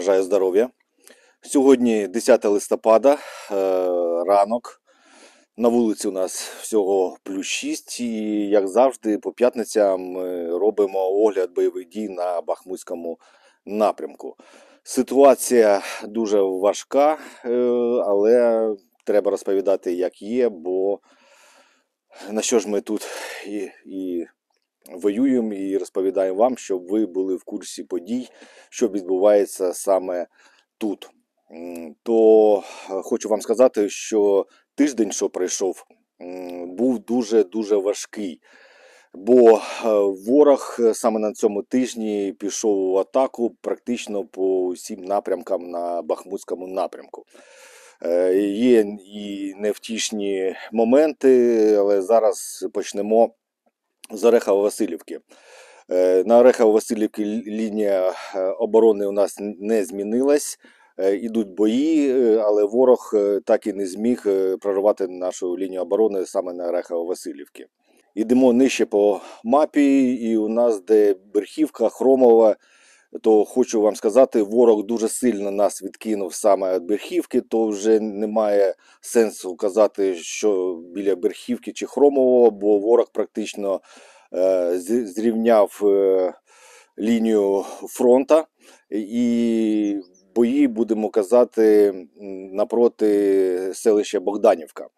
Бажаю здоров'я. Сьогодні 10 листопада, е, ранок. На вулиці у нас всього плюс 6, і, як завжди, по п'ятницям ми робимо огляд бойових дій на Бахмутському напрямку. Ситуація дуже важка, е, але треба розповідати, як є, бо на що ж ми тут і, і воюємо і розповідаємо вам, щоб ви були в курсі подій, що відбувається саме тут. То е, хочу вам сказати, що тиждень, що пройшов, був дуже-дуже важкий. Бо е, ворог е, саме на цьому тижні пішов в атаку практично по всім напрямкам на Бахмутському напрямку. Є і невтішні моменти, але зараз почнемо з Орехово-Василівки. Е, на Орехово-Василівки лінія е, оборони у нас не змінилась. Е, ідуть бої, але ворог так і не зміг прорвати нашу лінію оборони саме на Орехово-Василівки. Ідемо нижче по мапі, і у нас де Берхівка, Хромова то хочу вам сказати, ворог дуже сильно нас відкинув саме від Берхівки, то вже немає сенсу казати, що біля Берхівки чи Хромового, бо ворог практично е, зрівняв е, лінію фронта і бої будемо казати напроти селища Богданівка.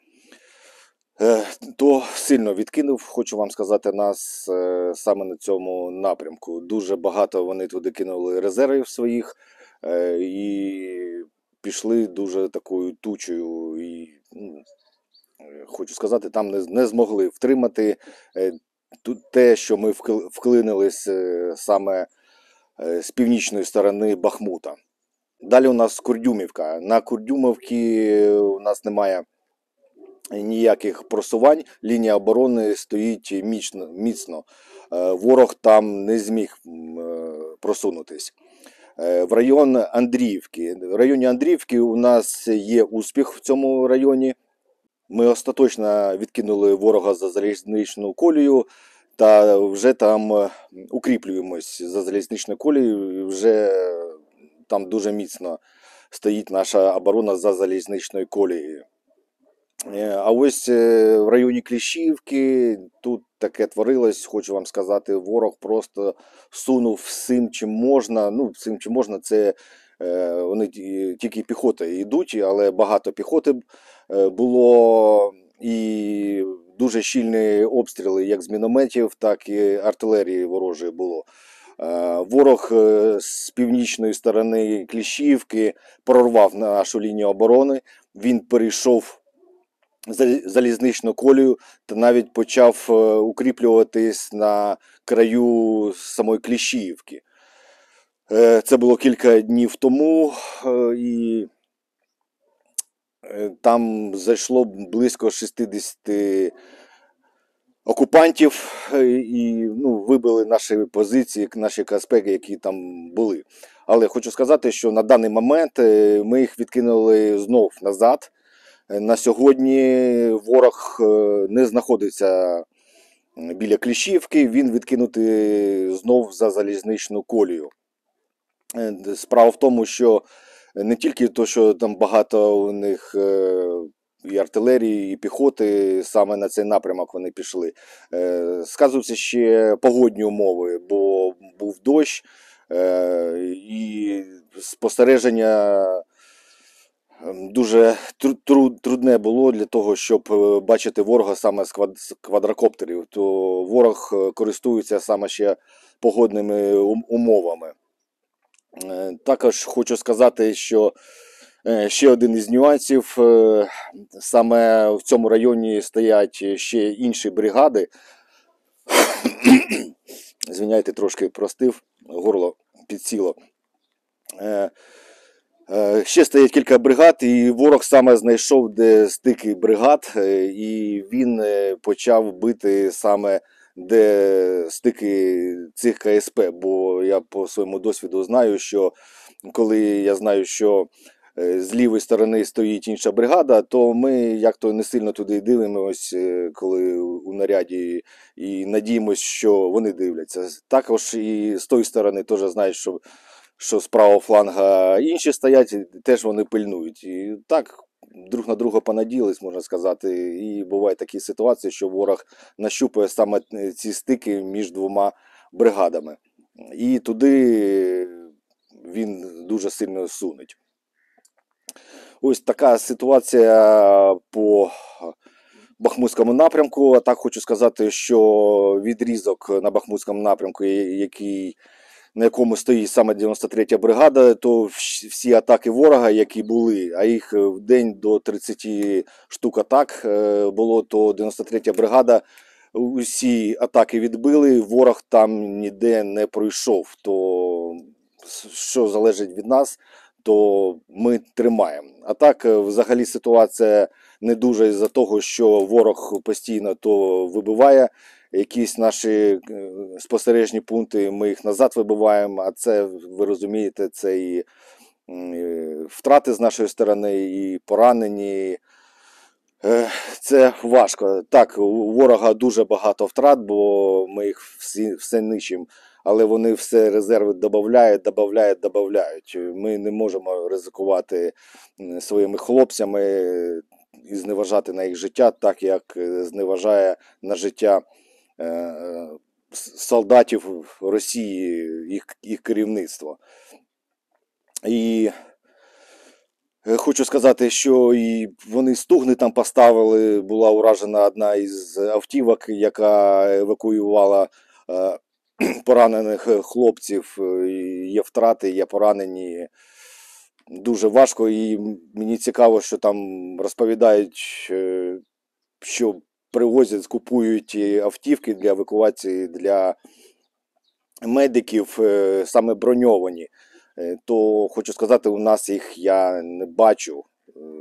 Е, то сильно відкинув, хочу вам сказати, нас е, саме на цьому напрямку. Дуже багато вони туди кинули резервів своїх е, і пішли дуже такою тучою. І ну, хочу сказати, там не, не змогли втримати те, що ми вклинились саме з північної сторони Бахмута. Далі у нас Курдюмівка. На Курдюмовці у нас немає ніяких просувань. Лінія оборони стоїть міцно. міцно. Е, ворог там не зміг е, просунутись. Е, в район Андріївки. В районі Андріївки у нас є успіх в цьому районі. Ми остаточно відкинули ворога за залізничну колію та вже там укріплюємось за залізничну колію. Вже там дуже міцно стоїть наша оборона за залізничною колією. Е, а ось е, в районі Кліщівки тут таке творилось, хочу вам сказати, ворог просто сунув всім, чим можна. Ну, всім чим можна, це е, вони тільки піхота йдуть, але багато піхоти було і дуже щільні обстріли, як з мінометів, так і артилерії ворожої було. Ворог з північної сторони Кліщівки прорвав нашу лінію оборони. Він перейшов залізничну колію та навіть почав е, укріплюватись на краю самої Кліщіївки. Е, це було кілька днів тому, е, і там зайшло близько 60 окупантів і ну, вибили наші позиції, наші каспеки, які там були. Але хочу сказати, що на даний момент ми їх відкинули знов назад. На сьогодні ворог е, не знаходиться біля Кліщівки, він відкинутий знов за залізничну колію. Е, справа в тому, що не тільки то, що там багато у них е, і артилерії, і піхоти, саме на цей напрямок вони пішли. Сказуються ще погодні умови, бо був дощ і спостереження. Ем, дуже трудне було для того, щоб е, бачити ворога саме з квадрокоптерів. То ворог е, користується саме ще погодними умовами. Е, також хочу сказати, що ще один із нюансів: саме в цьому районі стоять ще інші бригади. Звиняйте, трошки простив, горло підсіло. Е, ще стоять кілька бригад, і ворог саме знайшов де стики бригад, е, і він е, почав бити саме де стики цих КСП. Бо я по своєму досвіду знаю, що коли я знаю, що з лівої сторони стоїть інша бригада, то ми як то не сильно туди дивимось, коли у наряді і надіємось, що вони дивляться. Також і з тої сторони теж знають, що що з правого фланга інші стоять, теж вони пильнують. І так друг на друга понаділись, можна сказати. І бувають такі ситуації, що ворог нащупує саме е, ці стики між двома бригадами. І туди він дуже сильно сунуть. Ось така ситуація по Бахмутському напрямку. так хочу сказати, що відрізок на Бахмутському напрямку, який на якому стоїть саме 93-я бригада, то всі атаки ворога, які були, а їх е, в день до 30 штук атак е, було, то 93-я бригада. Усі атаки відбили, ворог там ніде не пройшов. То що залежить від нас, то ми тримаємо. А так, е, взагалі, ситуація не дуже із-за того, що ворог постійно то вибиває якісь наші е, спостережні пункти, ми їх назад вибиваємо, а це, ви розумієте, це і втрати з нашої сторони, і поранені. Це важко. Так, у ворога дуже багато втрат, бо ми їх всі, все нищимо, але вони все резерви додають, додають, додають. Ми не можемо ризикувати своїми хлопцями і зневажати на їх життя, так як е, зневажає на життя Е, е, солдатів Росії, їх їх керівництва. І е, хочу сказати, що і вони стугни там поставили, була уражена одна із автівок, яка евакуювала поранених хлопців. Є втрати, є поранені. Дуже важко, і мені цікаво, що там розповідають, що привозять, купують е, автівки для евакуації для медиків, е, саме броньовані. Е, то хочу сказати, у нас їх я не бачу.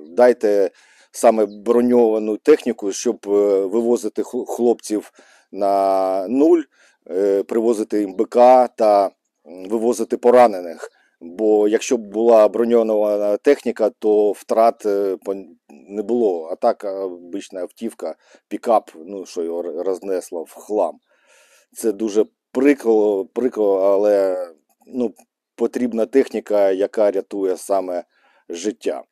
Дайте саме броньовану техніку, щоб вивозити хлопців на нуль, привозити їм БК та вивозити поранених. Бо якщо б була броньована техніка, то втрат е, не було. А так е, обична автівка, пікап, ну що його рознесло в хлам. Це дуже прикро, прикро, але ну, потрібна техніка, яка рятує саме життя.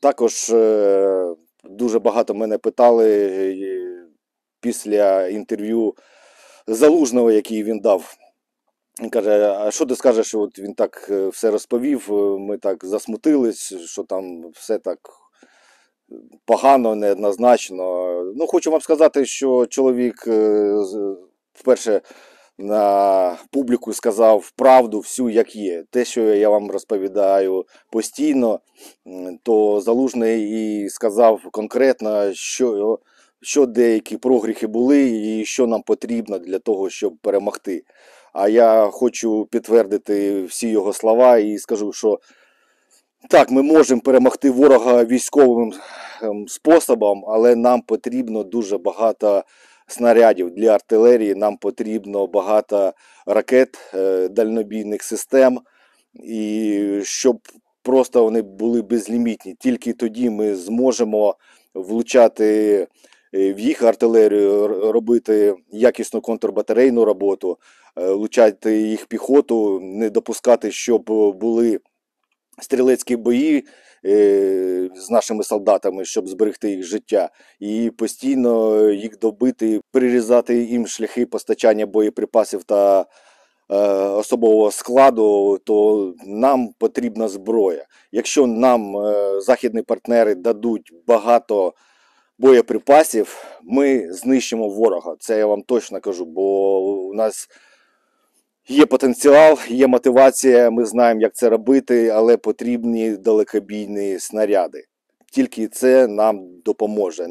Також е, дуже багато мене питали після інтерв'ю залужного, який він дав. Він каже, а що ти скажеш? От він так е, все розповів, е, ми так засмутились, що там все так е, погано, неоднозначно. Ну, Хочу вам сказати, що чоловік вперше на публіку сказав правду всю, як є. Те, що я вам розповідаю постійно, то залужний і сказав конкретно, що. Що деякі прогріхи були, і що нам потрібно для того, щоб перемогти. А я хочу підтвердити всі його слова і скажу, що так, ми можемо перемогти ворога військовим ем, способом, але нам потрібно дуже багато снарядів для артилерії, нам потрібно багато ракет, е, дальнобійних систем, і щоб просто вони були безлімітні. Тільки тоді ми зможемо влучати е, в їх артилерію, робити якісну контрбатарейну роботу. Е, влучати їх піхоту, не допускати, щоб були стрілецькі бої е, з нашими солдатами, щоб зберегти їх життя, і постійно їх добити, прирізати їм шляхи постачання боєприпасів та. Е, особового складу, то нам потрібна зброя. Якщо нам західні партнери дадуть багато боєприпасів, ми знищимо ворога. Це я вам точно кажу, бо у нас Є потенціал, є мотивація. Ми знаємо, як це робити, але потрібні далекобійні снаряди. Тільки це нам допоможе.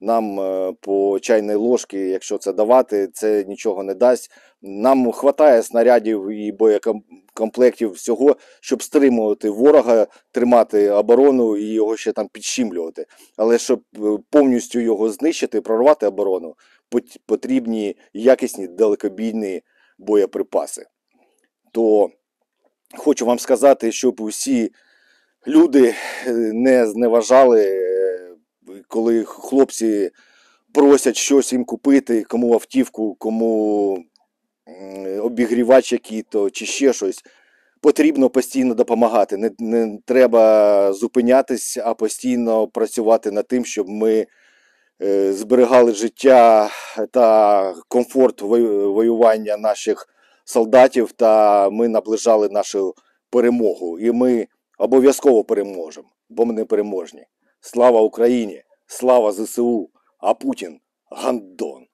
Нам е, по чайній ложці, якщо це давати, це нічого не дасть. Нам вистачає снарядів і боєкомплектів всього, щоб стримувати ворога, тримати оборону і його ще там підщімлювати. Але щоб е, повністю його знищити, прорвати оборону, потрібні якісні далекобійні боєприпаси. То хочу вам сказати, щоб усі люди е, не зневажали, е, коли хлопці просять щось їм купити, кому автівку, кому обігрівач який-то чи ще щось. Потрібно постійно допомагати. Не, не треба зупинятись, а постійно працювати над тим, щоб ми. Е, зберігали життя та комфорт воювання наших солдатів, та ми наближали нашу перемогу. І ми обов'язково переможемо, бо ми не переможні. Слава Україні! Слава ЗСУ! А Путін гандон!